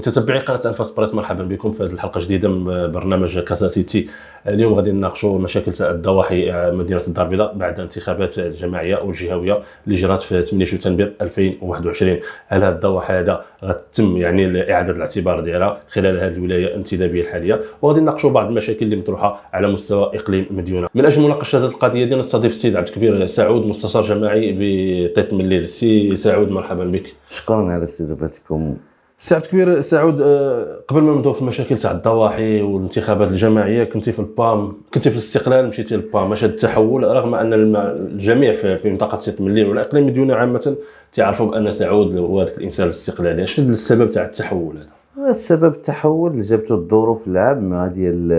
متتبعي قناه الفا بريس مرحبا بكم في هذه الحلقه جديده من برنامج كاسا سيتي اليوم غادي نناقشوا مشاكل الضواحي مدينه الدار البيضاء بعد انتخابات الجماعيه والجهويه اللي جرات في 8 تنبير 2021 هل هذا الضواحي هذا غتم يعني اعاده الاعتبار ديالها خلال هذه الولايه الانتدابيه الحاليه وغادي نناقشوا بعض المشاكل اللي مطروحه على مستوى اقليم مديونه من اجل مناقشه هذه القضيه ديالنا نستضيف السيد عبد الكبير سعود مستشار جماعي بطيط من الليل سي سعود مرحبا بك شكرا على استضافتكم سي عبد الكبير سعود آه، قبل ما نبداو في المشاكل تاع الضواحي والانتخابات الجماعيه كنتي في البام كنتي في الاستقلال مشيتي للبام اش هذا التحول رغم ان الجميع في منطقه سيت مليون والاقليم ديالنا عامه تعرفوا بان سعود هو هذاك الانسان الاستقلالي شنو السبب تاع التحول هذا السبب التحول جابته الظروف العامه ديال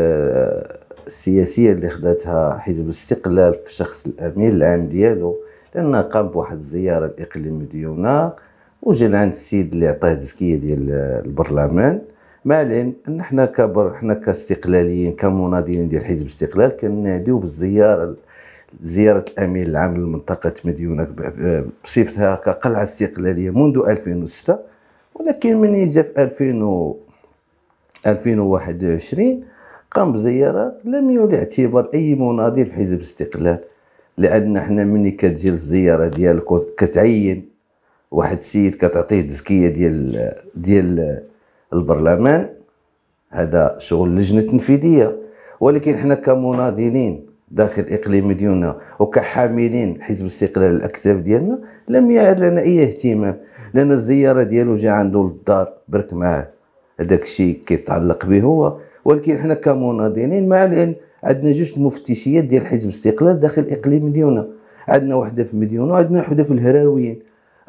السياسيه اللي خداتها حزب الاستقلال في شخص الامين العام ديالو لان قام بواحد الزياره الاقليم ديالنا وجا عند السيد اللي عطاه تزكيه ديال البرلمان مع العلم ان حنا كبر حنا كاستقلاليين كمناضلين ديال حزب الاستقلال كناديو بالزياره زياره الامين العام لمنطقه مديونه بصفتها كقلعه استقلاليه منذ 2006 ولكن من جا في 2000 و 2021 قام بزياره لم يولي اعتبار اي مناضل في حزب الاستقلال لان حنا ملي كتجي الزياره ديالك كتعين واحد السيد كتعطيه تزكيه ديال ديال البرلمان هذا شغل اللجنه التنفيذيه ولكن حنا كمناضلين داخل اقليم ديالنا وكحاملين حزب الاستقلال الاكتاف ديالنا لم يعد لنا اي اهتمام لان الزياره ديالو جا عنده للدار برك معاه هذاك الشيء كيتعلق به هو ولكن حنا كمناضلين مع العلم عندنا جوج مفتشيات ديال حزب الاستقلال داخل اقليم ديالنا عندنا وحده في مديون وعندنا وحده في الهراويين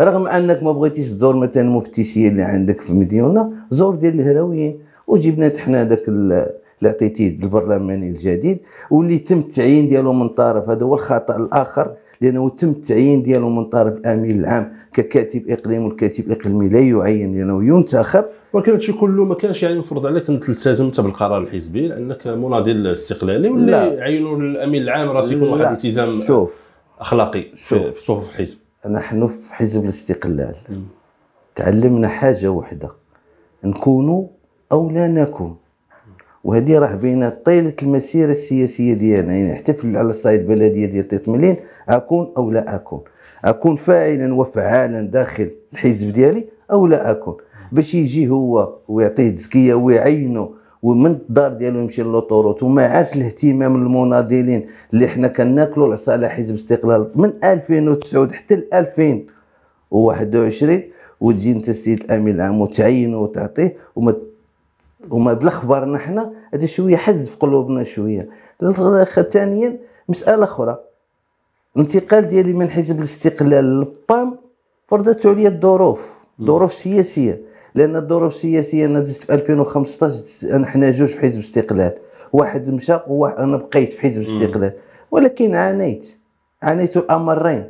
رغم انك ما بغيتيش تزور مثلا المفتشيه اللي عندك في مديونة زور ديال الهراويين وجبنا حنا داك اللي عطيتيه البرلماني الجديد واللي تم التعيين ديالو من طرف هذا هو الخطا الاخر لانه تم التعيين ديالو من طرف الامين العام ككاتب اقليم والكاتب الاقليمي لا يعين لانه ينتخب ولكن هادشي كله ما كانش يعني مفروض عليك ان تلتزم انت بالقرار الحزبي لانك مناضل الاستقلالي ولا عينوا الامين العام راه يكون واحد الالتزام اخلاقي شوف. في صفوف الحزب نحن في حزب الاستقلال تعلمنا حاجه وحده نكونوا او لا نكون وهذه راه بين طيله المسيره السياسيه ديالنا يعني نحتفل على الصعيد البلديه ديال تيطملين اكون او لا اكون اكون فاعلا وفعالا داخل الحزب ديالي او لا اكون باش يجي هو ويعطيه تزكيه ويعينه ومن الدار ديالو يمشي للطوروت وما عادش الاهتمام المناضلين اللي حنا كناكلوا العصا على حزب استقلال من 2009 حتى ل 2021 وتجي انت السيد الامين العام وتعينه وتعطيه وما وما بلا خبرنا حنا هذا شويه حز في قلوبنا شويه ثانيا مساله اخرى الانتقال ديالي من حزب الاستقلال للبام فرضت عليا الظروف ظروف سياسيه لان الظروف السياسيه انا دزت في 2015 حنا جوج في حزب الاستقلال واحد مشى وواحد انا بقيت في حزب الاستقلال ولكن عانيت عانيت الامرين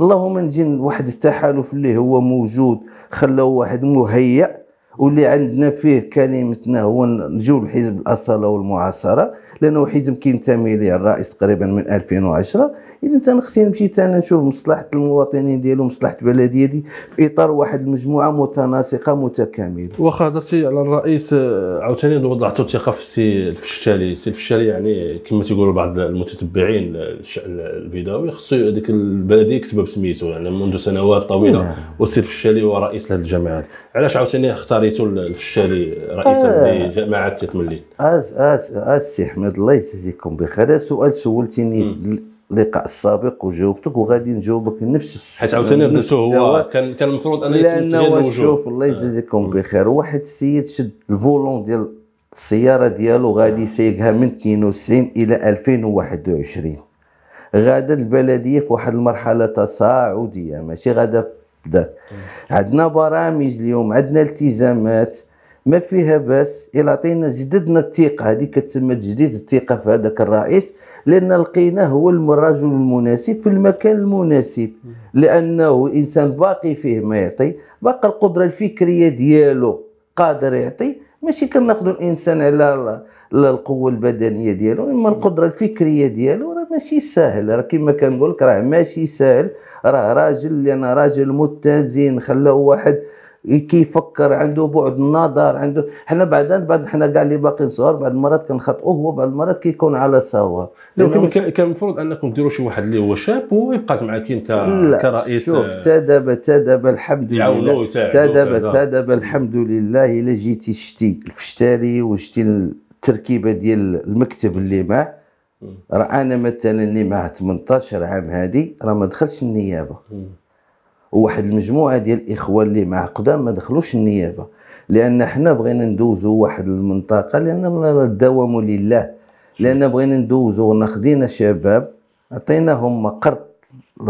اللهم نجي واحد التحالف اللي هو موجود خلاه واحد مهيأ واللي عندنا فيه كلمتنا هو نجيو لحزب الاصاله والمعاصره لانه حزب كينتمي ليه الرئيس تقريبا من 2010 اذا انت خصني نمشي انا نشوف مصلحه المواطنين ديالو مصلحه البلديه دي في اطار واحد المجموعه متناسقه متكامله واخا هضرتي على الرئيس آه، عاوتاني وضعتوا الثقه في السي الفشالي السي الفشالي يعني كما تيقولوا بعض المتتبعين الشان البيضاوي خصو هذيك البلديه يكسبها بسميته يعني منذ سنوات طويله نعم. والسي الفشالي هو رئيس لهذ الجماعات علاش عاوتاني اختار قريته الفشالي رئيسا آه لجماعه اس اس اس سي حمد الله يجزيكم بخير هذا سؤال سولتيني اللقاء السابق وجاوبتك وغادي نجاوبك نفس السؤال حيت عاوتاني ردته هو كان كان المفروض ان لانه شوف الله يجزيكم آه. بخير واحد السيد شد الفولون ديال السياره ديالو غادي يسيقها من 92 الى 2021 غادا البلديه في واحد المرحله تصاعديه ماشي غادا ده عندنا برامج اليوم عندنا التزامات ما فيها باس الا عطينا جددنا الثقه هذه كتسمى تجديد الثقه في هذاك الرئيس لان لقيناه هو الرجل المناسب في المكان المناسب لانه انسان باقي فيه ما يعطي باقي القدره الفكريه ديالو قادر يعطي ماشي كناخذوا الانسان على القوه البدنيه ديالو اما القدره الفكريه ديالو ماشي ساهل راه كيما كنقول لك راه ماشي ساهل راه راجل لان راجل متزن خلاه واحد كيفكر عنده بعد النظر عنده حنا بعدا بعد حنا كاع اللي باقيين صغار بعض المرات كنخطئوه هو بعض المرات كيكون على صواب لكن كان المفروض انكم ديروا شي واحد اللي هو شاب ويبقى معاك انت كرئيس شوف آه، تا دابا تا دابا الحمد لله تا دابا تا دابا الحمد لله الا جيتي شتي الفشتالي وشتي التركيبه ديال المكتب اللي معاه راه انا مثلا اللي مع 18 عام هادي راه ما دخلش النيابه وواحد المجموعه ديال الاخوان اللي مع قدام ما دخلوش النيابه لان حنا بغينا ندوزو واحد المنطقه لان الدوام لله لان بغينا ندوزو ناخذين شباب عطيناهم مقر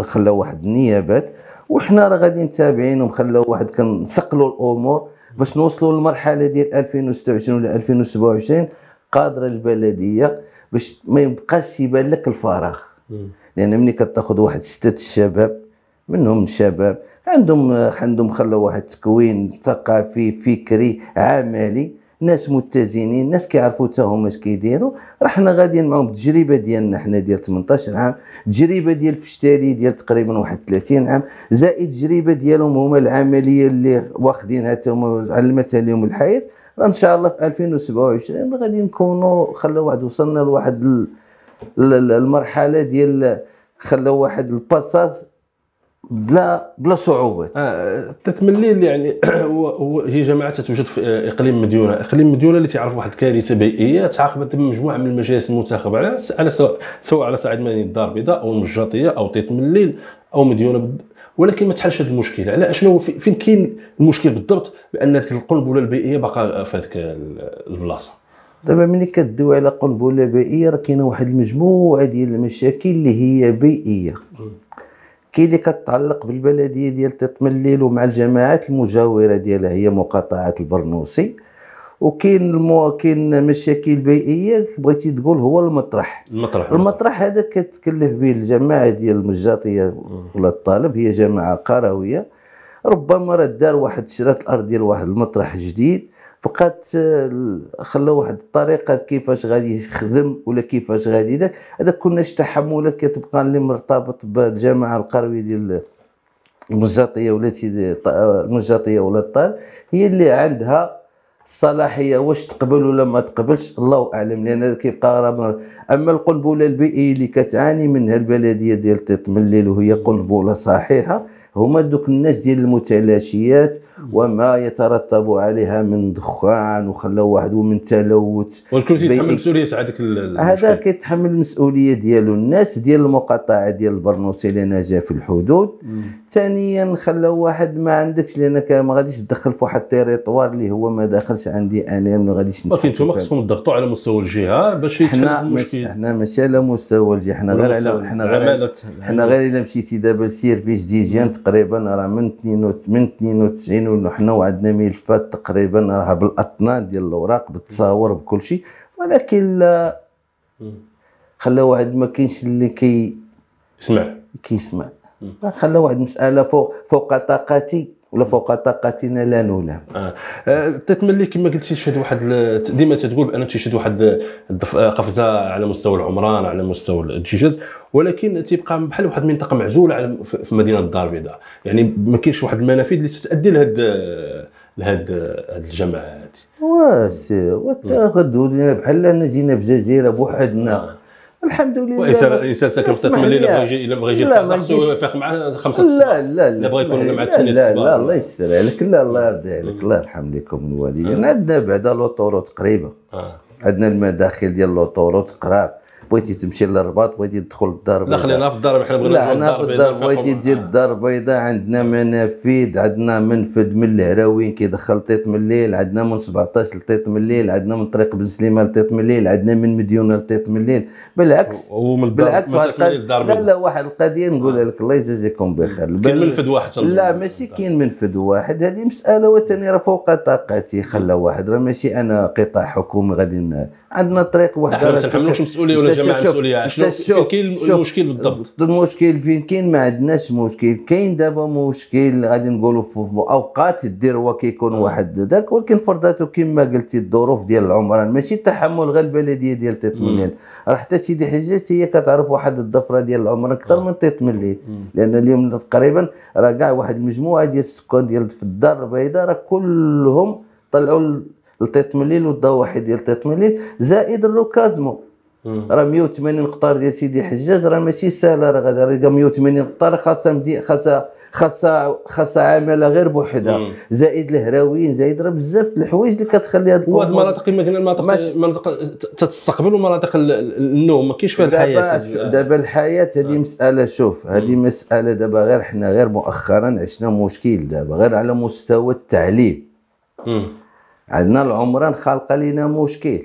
خلاو واحد النيابات وحنا راه غادي تابعينهم خلاو واحد كنسقلو الامور باش نوصلوا للمرحله ديال 2026 ولا 2027 قادره البلديه باش ما يبقاش يبان لك الفراغ لان ملي كتاخذ واحد سته الشباب منهم شباب عندهم عندهم خلوا واحد تكوين ثقافي فكري عملي ناس متزنين ناس كيعرفوا حتى هما اش كيديروا راه حنا غاديين معاهم التجربه ديالنا حنا ديال 18 عام التجربه ديال فشتالي ديال تقريبا واحد 30 عام زائد التجربه ديالهم هما العمليه اللي واخدينها حتى هما علمتها لهم الحياه راه ان شاء الله في 2027 غادي نكونوا خلاو واحد وصلنا لواحد المرحله ديال خلاو واحد الباساج بلا بلا صعوبات آه بتات مليل يعني هو هو هي جماعه تتوجد في آه، اقليم مديونه، اقليم مديونه اللي تعرف واحد الكارثه بيئيه تعاقبت مجموعه من المجالس المنتخبه على على سواء, سواء على صعيد مدينه الدار البيضاء او المجاطيه او طيط مليل او مديونه بد... ولكن ما تحلش هذا المشكل على اشنو فين كاين المشكل بالضبط بان القنبله البيئيه باقا في هذيك البلاصه دابا ملي كدوي على قنبله بيئيه راه كاينه واحد المجموعه ديال المشاكل اللي هي بيئيه كي اللي كتعلق بالبلديه ديال تطمليل ومع الجماعات المجاوره ديالها هي مقاطعه البرنوسي وكاين المو... كاين مشاكل بيئيه بغيتي تقول هو المطرح المطرح المطرح هذا كتكلف به الجماعه ديال المجاطيه ولا الطالب هي جماعه قرويه ربما راه دار واحد شرات الارض ديال واحد المطرح جديد فقط آه، خلى واحد الطريقه كيفاش غادي يخدم ولا كيفاش غادي داك هذا كناش تحملات كتبقى اللي مرتبط بالجماعه القرويه ديال المجاطيه ولا سيدي آه، المجاطيه ولا الطال هي اللي عندها الصلاحيه واش تقبل ولا ما تقبلش الله اعلم لان كيبقى اما القنبله البيئيه اللي كتعاني منها البلديه ديال تطمليل وهي قنبله صحيحه هما دوك الناس ديال المتلاشيات وما يترتب عليها من دخان وخلا واحد من تلوث والكل المسؤوليه مسؤوليه هذاك هذا كيتحمل المسؤوليه ديالو الناس ديال المقاطعه ديال البرنوسي اللي جا في الحدود ثانيا خلا واحد ما عندكش لانك ما غاديش تدخل في واحد التيريطوار اللي هو ما داخلش عندي انا ما غاديش ولكن انتم خصكم تضغطوا على مستوى الجهه باش يتحل المشكل حنا ماشي على مستوى الجهه حنا غير على حنا غير حنا غير الا مشيتي دابا لسيرفيس ديجيان تقريبا راه من 92 من وحنا وعندنا ملفات تقريبا راه بالاطنان ديال الاوراق بالتصاور بكل شيء ولكن لا خلى واحد ما كاينش اللي كي يسمع كيسمع خلى واحد المساله فوق فوق طاقتي ولا فوق طاقتنا لا نلام آه. آه. تتملي كما قلتي تشهد واحد ديما تتقول بان تشهد واحد آه، قفزه على مستوى العمران على مستوى التيشيرت ولكن تيبقى بحال واحد المنطقه معزوله على في مدينه الدار البيضاء يعني ما كاينش واحد المنافذ اللي تتادي لهاد لهاد هاد الجماعه هذه واسي سي غدو بحال انا جينا بجزيره بوحدنا آه. الحمد لله واذا الانسان ساكن في تكمل الا بغى الا بغى يجي خصو يفيق مع خمسة الصباح لا لا لا بغى يكون مع 8 الصباح لا لا الله يستر عليك لا الله يرضي عليك الله يرحم ليكم الوالدين أه. عندنا بعدا لوطورو تقريبا أه. عندنا المداخل ديال لوطورو تقراب بغيتي تمشي للرباط بغيتي تدخل للدار البيضاء لا في الدار حنا بغينا ندخل للدار البيضاء بغيتي تجي للدار البيضاء عندنا منافذ عندنا منفذ من الهراوين كيدخل طيط من الليل عندنا من 17 لطيط من الليل عندنا من طريق بن سليمان لطيط من الليل عندنا من مديونه لطيط من الليل بالعكس ومن بالعكس لا لا واحد القضيه نقولها آه. لك الله يجازيكم بخير كاين منفذ واحد لا ماشي كاين منفذ واحد هذه مساله وثاني راه فوق طاقتي خلى واحد راه ماشي انا قطاع حكومي غادي عندنا طريق وحده ما تنحملوش مسؤوليه ولا الجماعه مسؤوليه شنو فين كاين المشكل بالضبط المشكل فين كاين ما عندناش مشكل كاين دابا مشكل غادي نقولوا في اوقات هو كيكون آه. واحد ذاك ولكن فرضاته كما قلتي الظروف ديال العمران ماشي تحمل غير البلديه ديال تيتمليل راه حتى سيدي حجاج هي كتعرف واحد الضفره ديال العمران اكثر آه. من تيتمليل لان اليوم تقريبا راه كاع واحد المجموعه ديال السكان ديال في الدار البيضاء راه كلهم طلعوا التيتمليل والضوء ديال التيتمليل زائد الروكازمو راه 180 قطار ديال سيدي حجاج راه ماشي ساهله راه غادي 180 قطار خاصها مدي خاصها خاصها خاصها عامله غير بوحدها زائد الهراويين زائد راه بزاف الحوايج اللي كتخلي هاد وهاد المناطق مثلا المناطق المناطق تستقبل ومناطق النوم ما كاينش فيها الحياه دابا الحياه هذه آه. مساله شوف هذه مساله دابا غير حنا غير مؤخرا عشنا مشكل دابا غير على مستوى التعليم مم. عندنا العمران خالقه لينا مشكل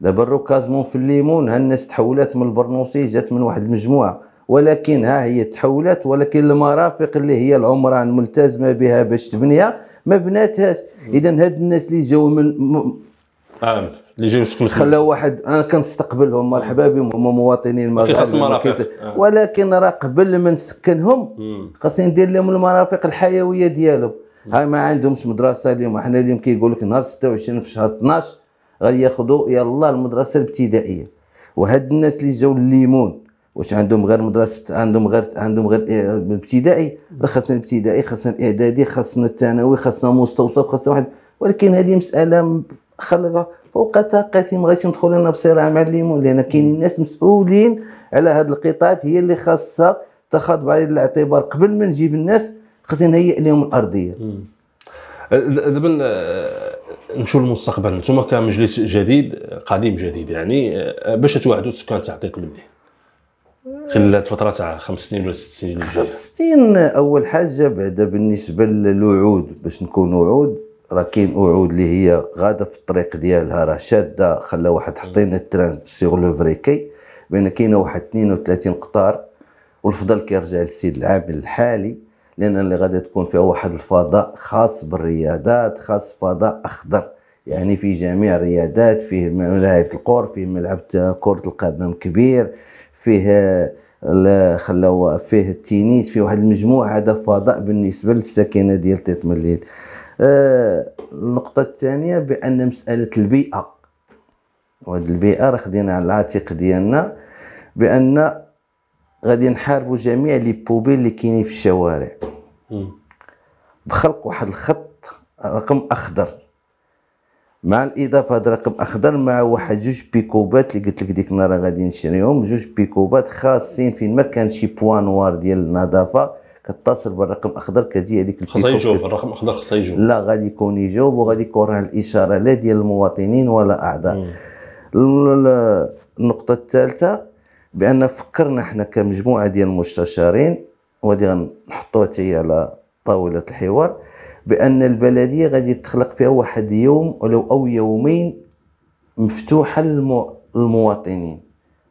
دابا الركازمون في الليمون ها الناس تحولات من البرنوسي جات من واحد المجموعه ولكن ها هي تحولات ولكن المرافق اللي هي العمران ملتزمه بها باش تبنيها ما بناتهاش اذا هاد الناس اللي جاو من م... آه، اللي جاو يسكنوا خلاو واحد انا كنستقبلهم مرحبا بهم هما مواطنين مغاربه المغرب آه. ولكن راه قبل ما نسكنهم خاصني ندير لهم المرافق الحيويه ديالهم هاي ما عندهمش مدرسه اليوم احنا اليوم كيقول لك نهار 26 في شهر 12 غادي ياخذوا يلا المدرسه الابتدائيه وهاد الناس اللي جاوا الليمون واش عندهم غير مدرسه عندهم غير عندهم غير الابتدائي إيه، خاصنا الابتدائي خاصنا الاعدادي خاصنا الثانوي خاصنا مستوصف خاصنا واحد ولكن هذه مساله خلقه فوق طاقتي ما غاديش ندخل انا في صراع مع الليمون لان كاينين الناس مسؤولين على هاد القطاعات هي اللي خاصها تاخذ بعين الاعتبار قبل ما نجيب الناس خصنا نهيئ لهم الارضيه دابا آه، نمشيو للمستقبل نتوما كمجلس جديد قديم جديد يعني آه، باش توعدوا السكان تاع الطريق الملي خلال فتره تاع خمس سنين ولا ست سنين الجايه خمس سنين اول حاجه بعدا بالنسبه للوعود باش نكون وعود راه كاين وعود اللي هي غاده في الطريق ديالها راه شاده خلا واحد حطينا التران سيغ لو فريكي بين كاينه واحد 32 قطار والفضل كيرجع للسيد العامل الحالي لان اللي غادي تكون فيها واحد الفضاء خاص بالرياضات خاص فضاء اخضر يعني في جميع الرياضات فيه ملاعب القور فيه ملعب كرة القدم كبير فيه خلاو فيه التنس فيه واحد المجموعة هذا فضاء بالنسبة للسكنة ديال مليل آه النقطة الثانية بأن مسألة البيئة وهاد البيئة راه خدينا على العاتق ديالنا بأن غادي نحاربوا جميع لي بوبيل اللي كاينين في الشوارع بخلق واحد الخط رقم اخضر مع الاضافه هذا رقم اخضر مع واحد جوج بيكوبات اللي قلت لك ديك النهار غادي نشريهم جوج بيكوبات خاصين فين ما كان شي بوان نوار ديال النظافه كتصل بالرقم الاخضر كتجي هذيك خاصها يجاوب الرقم الاخضر خاصها يجاوب لا غادي يكون يجاوب وغادي يكون راه الاشاره لا ديال المواطنين ولا اعضاء النقطه الثالثه بان فكرنا احنا كمجموعه ديال المستشارين وغادي نحطوها حتى على طاوله الحوار بان البلديه غادي تخلق فيها واحد يوم ولو او يومين مفتوحه للمواطنين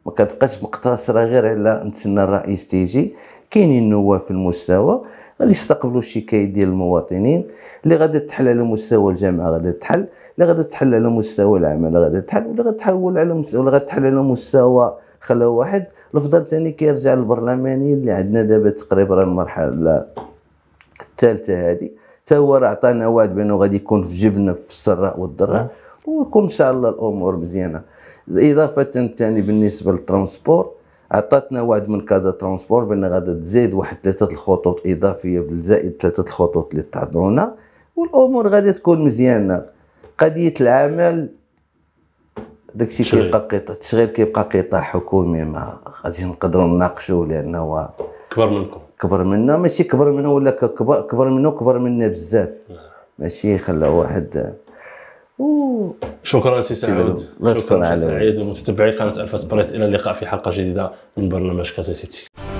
ما كتبقاش مقتصره غير على نتسنى الرئيس تيجي كاينين النواب في المستوى غادي يستقبلوا الشكايات ديال المواطنين اللي غادي تحل على مستوى الجامعه غادي تحل اللي غادي تحل على مستوى العمل غادي تحل ولا غتحول على مستوى غادي تحل على مستوى خلاه واحد الافضل ثاني كيرجع للبرلماني اللي عندنا دابا تقريبا المرحله الثالثه هذه حتى هو راه عطانا وعد بانه غادي يكون في جبنا في السراء والضراء آه. ويكون ان شاء الله الامور مزيانه اضافه ثاني بالنسبه للترونسبور عطاتنا وعد من كازا ترونسبور بان غادي تزيد واحد ثلاثه الخطوط اضافيه بالزائد ثلاثه الخطوط اللي تعطونا والامور غادي تكون مزيانه قضيه العمل داكشي كيبقى قطاع التشغيل كيبقى قطاع حكومي ما غاديش نقدروا نناقشوا لانه هو كبر منكم كبر منا ماشي كبر منا ولا كبر كبر منه كبر منا بزاف نعم. ماشي خلاه واحد و... شكرا سي سعود شكرا سعيد ومتابعي قناه الفاس بريس الى اللقاء في حلقه جديده من برنامج كازا سيتي